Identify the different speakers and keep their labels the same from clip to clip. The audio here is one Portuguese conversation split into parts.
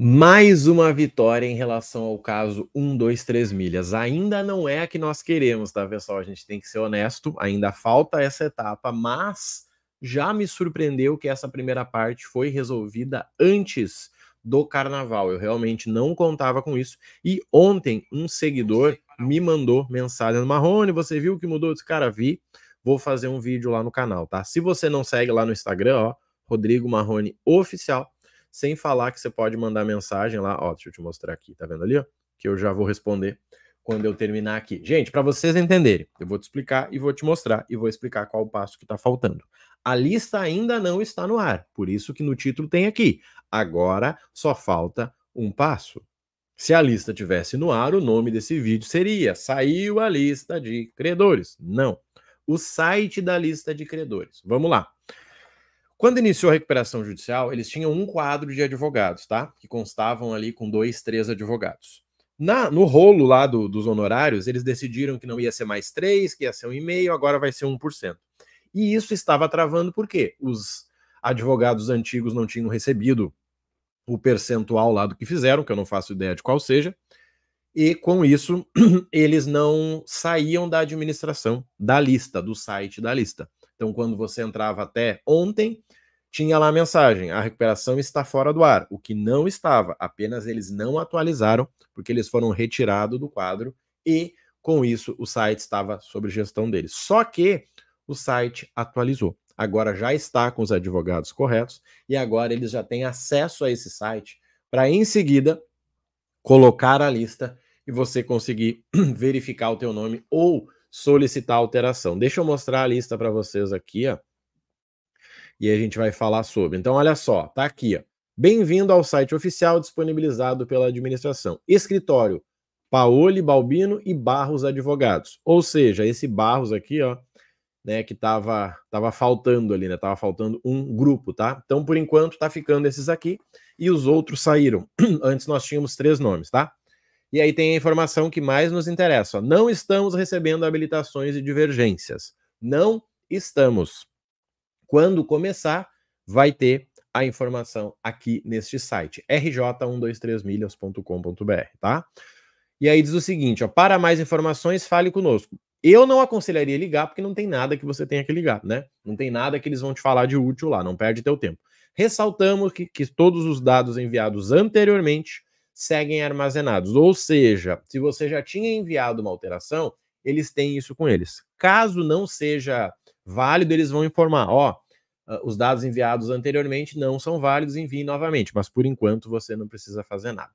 Speaker 1: mais uma vitória em relação ao caso 123 milhas. Ainda não é a que nós queremos, tá, pessoal? A gente tem que ser honesto, ainda falta essa etapa, mas já me surpreendeu que essa primeira parte foi resolvida antes do carnaval. Eu realmente não contava com isso. E ontem, um seguidor me mandou mensagem: Marrone, você viu o que mudou? Esse cara, vi. Vou fazer um vídeo lá no canal, tá? Se você não segue lá no Instagram, ó, Rodrigo Marrone Oficial sem falar que você pode mandar mensagem lá, ó, deixa eu te mostrar aqui, tá vendo ali, ó? Que eu já vou responder quando eu terminar aqui. Gente, para vocês entenderem, eu vou te explicar e vou te mostrar e vou explicar qual o passo que está faltando. A lista ainda não está no ar, por isso que no título tem aqui. Agora só falta um passo. Se a lista tivesse no ar, o nome desse vídeo seria Saiu a lista de credores. Não. O site da lista de credores. Vamos lá. Quando iniciou a recuperação judicial, eles tinham um quadro de advogados, tá? Que constavam ali com dois, três advogados. Na, no rolo lá do, dos honorários, eles decidiram que não ia ser mais três, que ia ser um e meio, agora vai ser 1%. E isso estava travando porque os advogados antigos não tinham recebido o percentual lá do que fizeram, que eu não faço ideia de qual seja, e com isso eles não saíam da administração, da lista, do site da lista. Então, quando você entrava até ontem, tinha lá a mensagem: a recuperação está fora do ar, o que não estava, apenas eles não atualizaram, porque eles foram retirados do quadro e com isso o site estava sob gestão deles. Só que o site atualizou. Agora já está com os advogados corretos e agora eles já têm acesso a esse site para em seguida colocar a lista e você conseguir verificar o teu nome ou solicitar alteração. Deixa eu mostrar a lista para vocês aqui, ó. E a gente vai falar sobre. Então, olha só, tá aqui, ó. Bem-vindo ao site oficial disponibilizado pela administração. Escritório Paoli Balbino e Barros Advogados. Ou seja, esse Barros aqui, ó, né, que tava, tava faltando ali, né? Tava faltando um grupo, tá? Então, por enquanto, tá ficando esses aqui e os outros saíram. Antes nós tínhamos três nomes, tá? E aí tem a informação que mais nos interessa. Não estamos recebendo habilitações e divergências. Não estamos. Quando começar, vai ter a informação aqui neste site, rj123milhas.com.br, tá? E aí diz o seguinte, ó, para mais informações, fale conosco. Eu não aconselharia ligar, porque não tem nada que você tenha que ligar, né? Não tem nada que eles vão te falar de útil lá, não perde teu tempo. Ressaltamos que, que todos os dados enviados anteriormente seguem armazenados. Ou seja, se você já tinha enviado uma alteração, eles têm isso com eles. Caso não seja válido, eles vão informar, ó, ah, os dados enviados anteriormente não são válidos, envie novamente, mas por enquanto você não precisa fazer nada.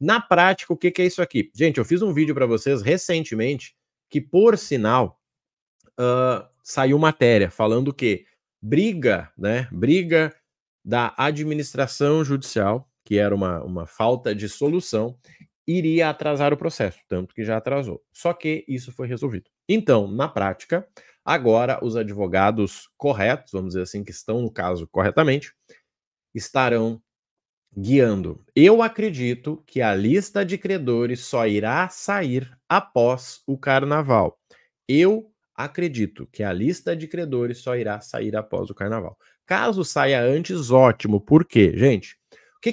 Speaker 1: Na prática, o que, que é isso aqui? Gente, eu fiz um vídeo para vocês recentemente que, por sinal, uh, saiu matéria falando que briga, né? Briga da administração judicial que era uma, uma falta de solução, iria atrasar o processo, tanto que já atrasou. Só que isso foi resolvido. Então, na prática, agora os advogados corretos, vamos dizer assim, que estão no caso corretamente, estarão guiando. Eu acredito que a lista de credores só irá sair após o carnaval. Eu acredito que a lista de credores só irá sair após o carnaval. Caso saia antes, ótimo. Por quê? Gente,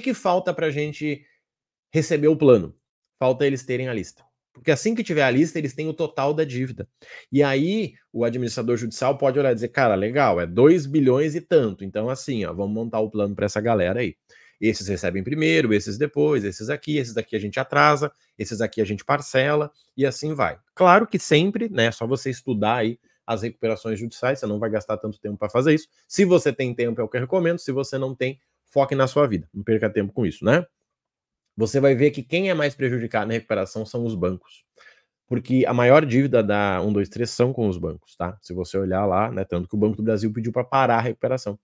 Speaker 1: que, que falta para a gente receber o plano? Falta eles terem a lista. Porque assim que tiver a lista, eles têm o total da dívida. E aí o administrador judicial pode olhar e dizer: cara, legal, é 2 bilhões e tanto. Então, assim, ó, vamos montar o plano para essa galera aí. Esses recebem primeiro, esses depois, esses aqui, esses daqui a gente atrasa, esses aqui a gente parcela e assim vai. Claro que sempre, né? Só você estudar aí as recuperações judiciais, você não vai gastar tanto tempo para fazer isso. Se você tem tempo, é o que eu recomendo. Se você não tem, foque na sua vida. Não perca tempo com isso, né? Você vai ver que quem é mais prejudicado na recuperação são os bancos. Porque a maior dívida da 1, 2, 3 são com os bancos, tá? Se você olhar lá, né? Tanto que o Banco do Brasil pediu para parar a recuperação.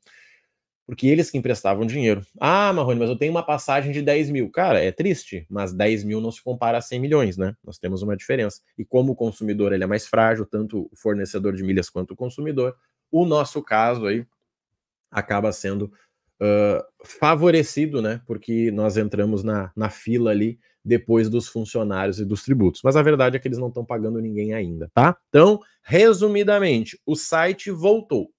Speaker 1: Porque eles que emprestavam dinheiro. Ah, Marrone, mas eu tenho uma passagem de 10 mil. Cara, é triste, mas 10 mil não se compara a 100 milhões, né? Nós temos uma diferença. E como o consumidor ele é mais frágil, tanto o fornecedor de milhas quanto o consumidor, o nosso caso aí acaba sendo uh, favorecido, né? Porque nós entramos na, na fila ali depois dos funcionários e dos tributos. Mas a verdade é que eles não estão pagando ninguém ainda, tá? Então, resumidamente, o site voltou,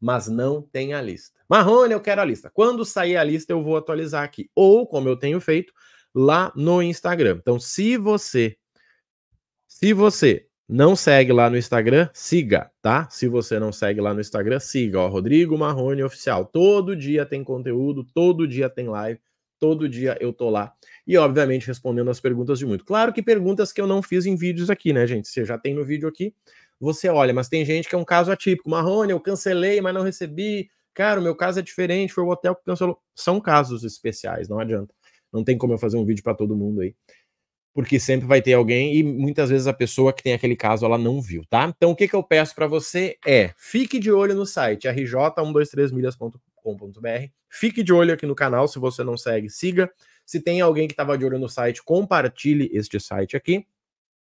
Speaker 1: mas não tem a lista. Marrone, eu quero a lista. Quando sair a lista, eu vou atualizar aqui. Ou, como eu tenho feito, lá no Instagram. Então, se você. Se você não segue lá no Instagram, siga, tá? Se você não segue lá no Instagram, siga, ó, Rodrigo Marrone Oficial. Todo dia tem conteúdo, todo dia tem live, todo dia eu tô lá. E, obviamente, respondendo as perguntas de muito. Claro que perguntas que eu não fiz em vídeos aqui, né, gente? Você já tem no vídeo aqui, você olha, mas tem gente que é um caso atípico. Marrone, eu cancelei, mas não recebi. Cara, o meu caso é diferente, foi o hotel que cancelou. São casos especiais, não adianta. Não tem como eu fazer um vídeo para todo mundo aí porque sempre vai ter alguém e muitas vezes a pessoa que tem aquele caso ela não viu, tá? Então o que, que eu peço para você é fique de olho no site rj123milhas.com.br, fique de olho aqui no canal, se você não segue, siga. Se tem alguém que estava de olho no site, compartilhe este site aqui.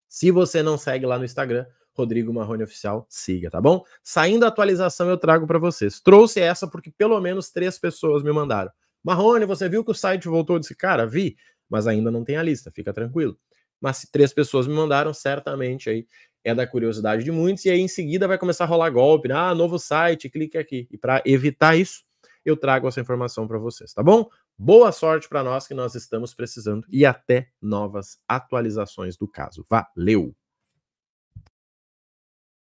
Speaker 1: Se você não segue lá no Instagram, Rodrigo Marrone Oficial, siga, tá bom? Saindo a atualização, eu trago para vocês. Trouxe essa porque pelo menos três pessoas me mandaram. Marrone, você viu que o site voltou? Eu disse, cara, vi mas ainda não tem a lista, fica tranquilo. Mas se três pessoas me mandaram, certamente aí é da curiosidade de muitos, e aí em seguida vai começar a rolar golpe, né, ah, novo site, clique aqui. E para evitar isso, eu trago essa informação para vocês, tá bom? Boa sorte para nós que nós estamos precisando e até novas atualizações do caso. Valeu!